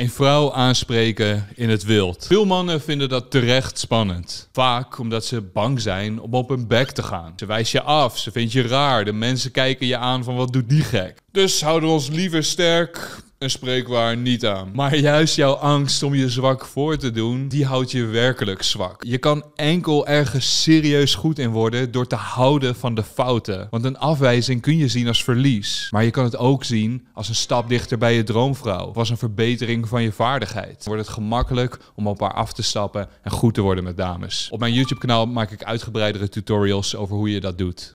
een vrouw aanspreken in het wild. Veel mannen vinden dat terecht spannend. Vaak omdat ze bang zijn om op hun bek te gaan. Ze wijst je af, ze vindt je raar, de mensen kijken je aan van wat doet die gek. Dus houden we ons liever sterk een spreekwaar niet aan. Maar juist jouw angst om je zwak voor te doen, die houdt je werkelijk zwak. Je kan enkel ergens serieus goed in worden door te houden van de fouten. Want een afwijzing kun je zien als verlies. Maar je kan het ook zien als een stap dichter bij je droomvrouw. Of als een verbetering van je vaardigheid. Wordt het gemakkelijk om op haar af te stappen en goed te worden met dames. Op mijn YouTube kanaal maak ik uitgebreidere tutorials over hoe je dat doet.